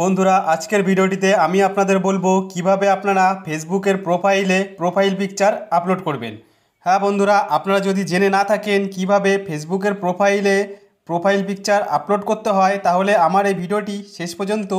বন্ধুরা আজকের ভিডিওটিতে আমি আপনাদের বলবো কিভাবে আপনারা ফেসবুকের প্রোফাইলে প্রোফাইল পিকচার আপলোড করবেন হ্যাঁ বন্ধুরা আপনারা যদি জেনে না থাকেন কিভাবে ফেসবুকের প্রোফাইলে প্রোফাইল পিকচার আপলোড করতে হয় তাহলে আমার এই ভিডিওটি শেষ পর্যন্ত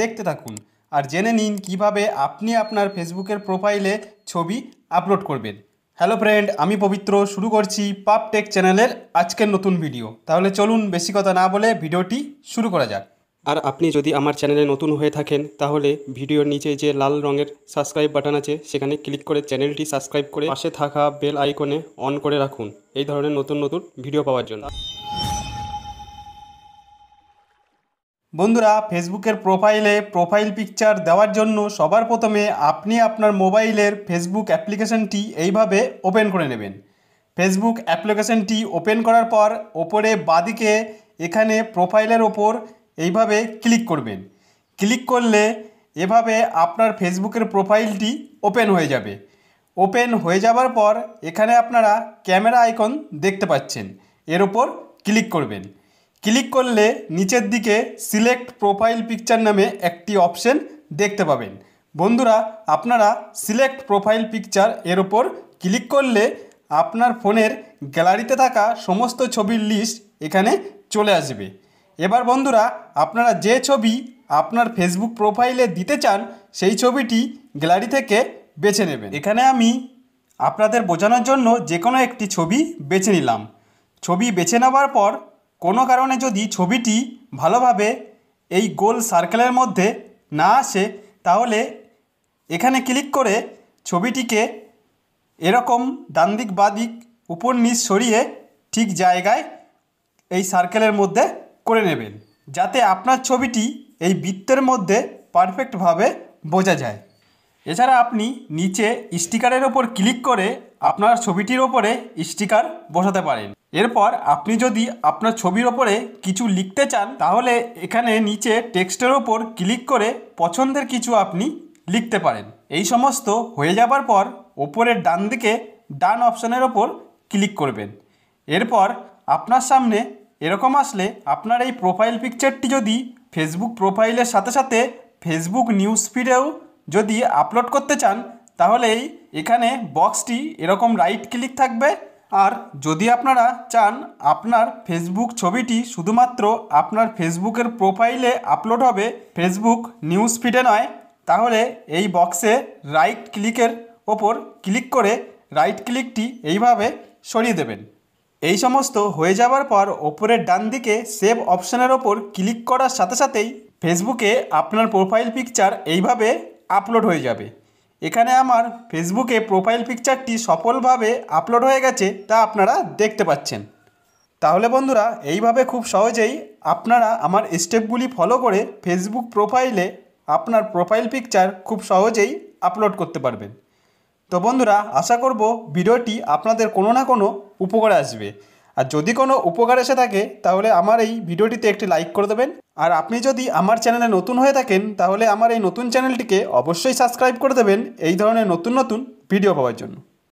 দেখতে থাকুন আর জেনে নিন কিভাবে আপনি আপনার ফেসবুকের প্রোফাইলে ছবি আপলোড করবেন হ্যালো ফ্রেন্ড আমি পবিত্র শুরু করছি পাপ টেক চ্যানেলের আজকের নতুন ভিডিও তাহলে চলুন বেশি কথা না বলে ভিডিওটি শুরু করা যাক আর আপনি যদি আমার চ্যানেলে নতুন হয়ে থাকেন তাহলে ভিডিওর নিচে যে লাল রঙের সাবস্ক্রাইব বাটন আছে সেখানে ক্লিক করে চ্যানেলটি সাবস্ক্রাইব করে পাশে থাকা বেল আইকনে অন করে রাখুন এই ধরনের নতুন নতুন ভিডিও পাওয়ার জন্য বন্ধুরা ফেসবুকের প্রোফাইলে প্রোফাইল পিকচার দেওয়ার জন্য সবার প্রথমে আপনি আপনার মোবাইলের ফেসবুক অ্যাপ্লিকেশনটি এইভাবে ওপেন করে নেবেন ফেসবুক অ্যাপ্লিকেশনটি ওপেন করার পর ওপরে বাদিকে এখানে প্রোফাইলের ওপর এইভাবে ক্লিক করবেন ক্লিক করলে এভাবে আপনার ফেসবুকের প্রোফাইলটি ওপেন হয়ে যাবে ওপেন হয়ে যাবার পর এখানে আপনারা ক্যামেরা আইকন দেখতে পাচ্ছেন এর ওপর ক্লিক করবেন ক্লিক করলে নিচের দিকে সিলেক্ট প্রোফাইল পিকচার নামে একটি অপশন দেখতে পাবেন বন্ধুরা আপনারা সিলেক্ট প্রোফাইল পিকচার এর ওপর ক্লিক করলে আপনার ফোনের গ্যালারিতে থাকা সমস্ত ছবির লিস্ট এখানে চলে আসবে এবার বন্ধুরা আপনারা যে ছবি আপনার ফেসবুক প্রোফাইলে দিতে চান সেই ছবিটি গ্যালারি থেকে বেছে নেবেন এখানে আমি আপনাদের বোঝানোর জন্য যে কোনো একটি ছবি বেছে নিলাম ছবি বেছে নেওয়ার পর কোনো কারণে যদি ছবিটি ভালোভাবে এই গোল সার্কেলের মধ্যে না আসে তাহলে এখানে ক্লিক করে ছবিটিকে এরকম ডান দিক বা দিক উপর নিচ সরিয়ে ঠিক জায়গায় এই সার্কেলের মধ্যে করে নেবেন যাতে আপনার ছবিটি এই বৃত্তের মধ্যে পারফেক্টভাবে বোঝা যায় এছাড়া আপনি নিচে স্টিকারের ওপর ক্লিক করে আপনার ছবিটির ওপরে স্টিকার বসাতে পারেন এরপর আপনি যদি আপনার ছবির ওপরে কিছু লিখতে চান তাহলে এখানে নিচে টেক্সটের ওপর ক্লিক করে পছন্দের কিছু আপনি লিখতে পারেন এই সমস্ত হয়ে যাবার পর ওপরের ডান দিকে ডান অপশানের ওপর ক্লিক করবেন এরপর আপনার সামনে এরকম আসলে আপনার এই প্রোফাইল পিকচারটি যদি ফেসবুক প্রোফাইলের সাথে সাথে ফেসবুক নিউজ ফিডেও যদি আপলোড করতে চান তাহলে এখানে বক্সটি এরকম রাইট ক্লিক থাকবে আর যদি আপনারা চান আপনার ফেসবুক ছবিটি শুধুমাত্র আপনার ফেসবুকের প্রোফাইলে আপলোড হবে ফেসবুক নিউজ ফিডে নয় তাহলে এই বক্সে রাইট ক্লিকের ওপর ক্লিক করে রাইট ক্লিকটি এইভাবে সরিয়ে দেবেন এই সমস্ত হয়ে যাওয়ার পর ওপরের ডান দিকে সেভ অপশানের ওপর ক্লিক করার সাথে সাথেই ফেসবুকে আপনার প্রোফাইল পিকচার এইভাবে আপলোড হয়ে যাবে এখানে আমার ফেসবুকে প্রোফাইল পিকচারটি সফলভাবে আপলোড হয়ে গেছে তা আপনারা দেখতে পাচ্ছেন তাহলে বন্ধুরা এইভাবে খুব সহজেই আপনারা আমার স্টেপগুলি ফলো করে ফেসবুক প্রোফাইলে আপনার প্রোফাইল পিকচার খুব সহজেই আপলোড করতে পারবেন তো বন্ধুরা আশা করব ভিডিওটি আপনাদের কোনো না কোনো উপকারে আসবে আর যদি কোনো উপকার এসে থাকে তাহলে আমার এই ভিডিওটিতে একটি লাইক করে দেবেন আর আপনি যদি আমার চ্যানেলে নতুন হয়ে থাকেন তাহলে আমার এই নতুন চ্যানেলটিকে অবশ্যই সাবস্ক্রাইব করে দেবেন এই ধরনের নতুন নতুন ভিডিও পাওয়ার জন্য